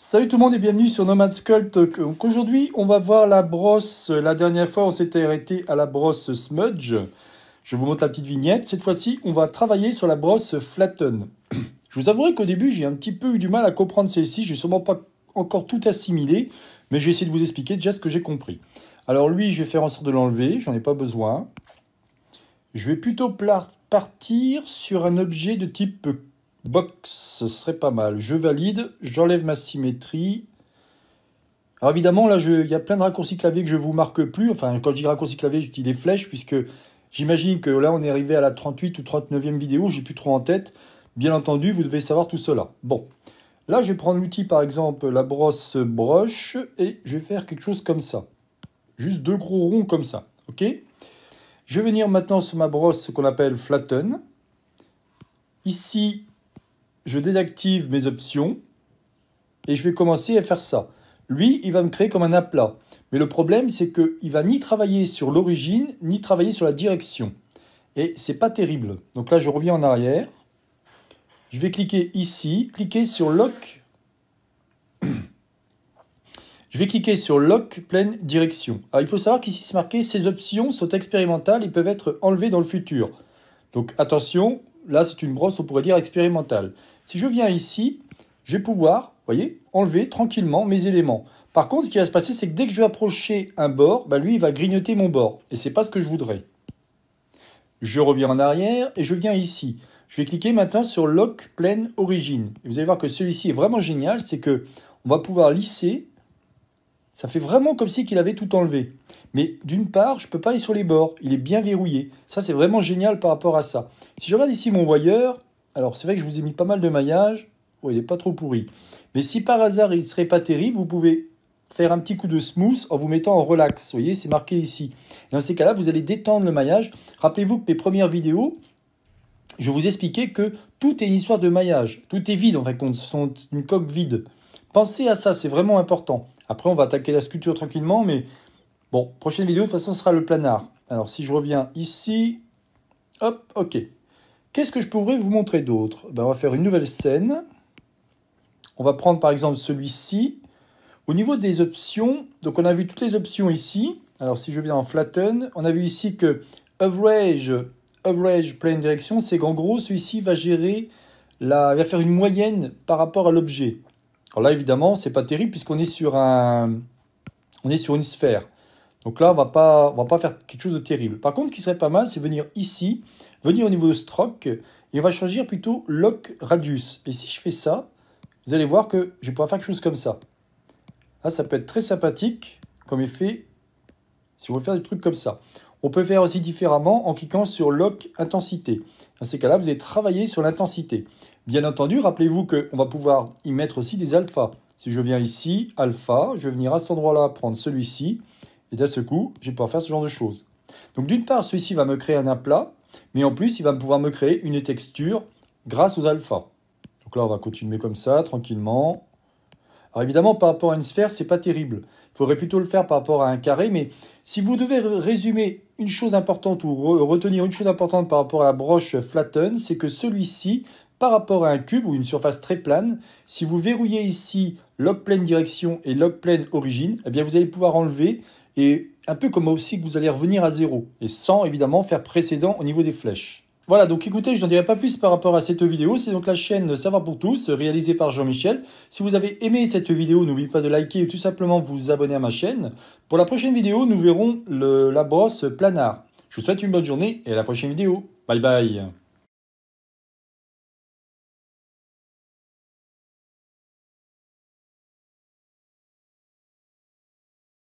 Salut tout le monde et bienvenue sur Nomad Sculpt. Euh, aujourd'hui, on va voir la brosse. Euh, la dernière fois, on s'était arrêté à la brosse Smudge. Je vous montre la petite vignette. Cette fois-ci, on va travailler sur la brosse Flatten. Je vous avouerai qu'au début, j'ai un petit peu eu du mal à comprendre celle-ci. Je n'ai sûrement pas encore tout assimilé, mais je vais essayer de vous expliquer déjà ce que j'ai compris. Alors lui, je vais faire en sorte de l'enlever. J'en ai pas besoin. Je vais plutôt partir sur un objet de type Box, ce serait pas mal. Je valide, j'enlève ma symétrie. Alors évidemment, là, il y a plein de raccourcis clavier que je ne vous marque plus. Enfin, quand je dis raccourcis clavier, je dis les flèches, puisque j'imagine que là, on est arrivé à la 38 ou 39e vidéo, j'ai plus trop en tête. Bien entendu, vous devez savoir tout cela. Bon, là, je vais prendre l'outil, par exemple, la brosse broche, et je vais faire quelque chose comme ça. Juste deux gros ronds comme ça, ok Je vais venir maintenant sur ma brosse qu'on appelle flatten. Ici, je désactive mes options et je vais commencer à faire ça. Lui, il va me créer comme un aplat. Mais le problème, c'est qu'il va ni travailler sur l'origine, ni travailler sur la direction. Et c'est pas terrible. Donc là, je reviens en arrière. Je vais cliquer ici, cliquer sur Lock. Je vais cliquer sur Lock pleine direction. Alors, il faut savoir qu'ici, c'est marqué ces options sont expérimentales Ils peuvent être enlevées dans le futur. Donc attention, là, c'est une brosse, on pourrait dire, expérimentale. Si je viens ici, je vais pouvoir, voyez, enlever tranquillement mes éléments. Par contre, ce qui va se passer, c'est que dès que je vais approcher un bord, bah, lui, il va grignoter mon bord. Et c'est pas ce que je voudrais. Je reviens en arrière et je viens ici. Je vais cliquer maintenant sur Lock Plane Origin. Et vous allez voir que celui-ci est vraiment génial, c'est que on va pouvoir lisser. Ça fait vraiment comme si qu'il avait tout enlevé. Mais d'une part, je ne peux pas aller sur les bords. Il est bien verrouillé. Ça, c'est vraiment génial par rapport à ça. Si je regarde ici mon voyeur, alors, c'est vrai que je vous ai mis pas mal de maillage. il n'est pas trop pourri. Mais si par hasard, il ne serait pas terrible, vous pouvez faire un petit coup de smooth en vous mettant en relax. Vous voyez, c'est marqué ici. dans ces cas-là, vous allez détendre le maillage. Rappelez-vous que mes premières vidéos, je vous expliquais que tout est une histoire de maillage. Tout est vide, en fait. On une coque vide. Pensez à ça, c'est vraiment important. Après, on va attaquer la sculpture tranquillement, mais bon, prochaine vidéo, de toute façon, ce sera le planard. Alors, si je reviens ici, hop, ok. Qu'est-ce que je pourrais vous montrer d'autre ben, On va faire une nouvelle scène. On va prendre par exemple celui-ci. Au niveau des options, donc on a vu toutes les options ici. Alors si je viens en flatten, on a vu ici que average, average plane direction, c'est qu'en gros celui-ci va gérer, la, va faire une moyenne par rapport à l'objet. Alors là évidemment c'est pas terrible puisqu'on est sur un, on est sur une sphère. Donc là on va pas, on va pas faire quelque chose de terrible. Par contre ce qui serait pas mal c'est venir ici venir au niveau de stroke, et on va changer plutôt lock radius. Et si je fais ça, vous allez voir que je vais faire quelque chose comme ça. Là, ça peut être très sympathique comme effet si on veut faire des trucs comme ça. On peut faire aussi différemment en cliquant sur lock intensité. Dans ces cas-là, vous allez travailler sur l'intensité. Bien entendu, rappelez-vous qu'on va pouvoir y mettre aussi des alphas. Si je viens ici, alpha, je vais venir à cet endroit-là prendre celui-ci, et d'un seul coup, je vais pouvoir faire ce genre de choses. Donc d'une part, celui-ci va me créer un aplat, mais en plus, il va pouvoir me créer une texture grâce aux alphas. Donc là, on va continuer comme ça, tranquillement. Alors évidemment, par rapport à une sphère, c'est pas terrible. Il faudrait plutôt le faire par rapport à un carré, mais si vous devez résumer une chose importante ou retenir une chose importante par rapport à la broche flatten, c'est que celui-ci, par rapport à un cube ou une surface très plane, si vous verrouillez ici log plane direction et log plane origine, eh bien vous allez pouvoir enlever et un peu comme aussi que vous allez revenir à zéro, et sans évidemment faire précédent au niveau des flèches. Voilà, donc écoutez, je n'en dirai pas plus par rapport à cette vidéo. C'est donc la chaîne Savoir pour tous, réalisée par Jean-Michel. Si vous avez aimé cette vidéo, n'oubliez pas de liker et tout simplement vous abonner à ma chaîne. Pour la prochaine vidéo, nous verrons la brosse planar. Je vous souhaite une bonne journée et à la prochaine vidéo. Bye bye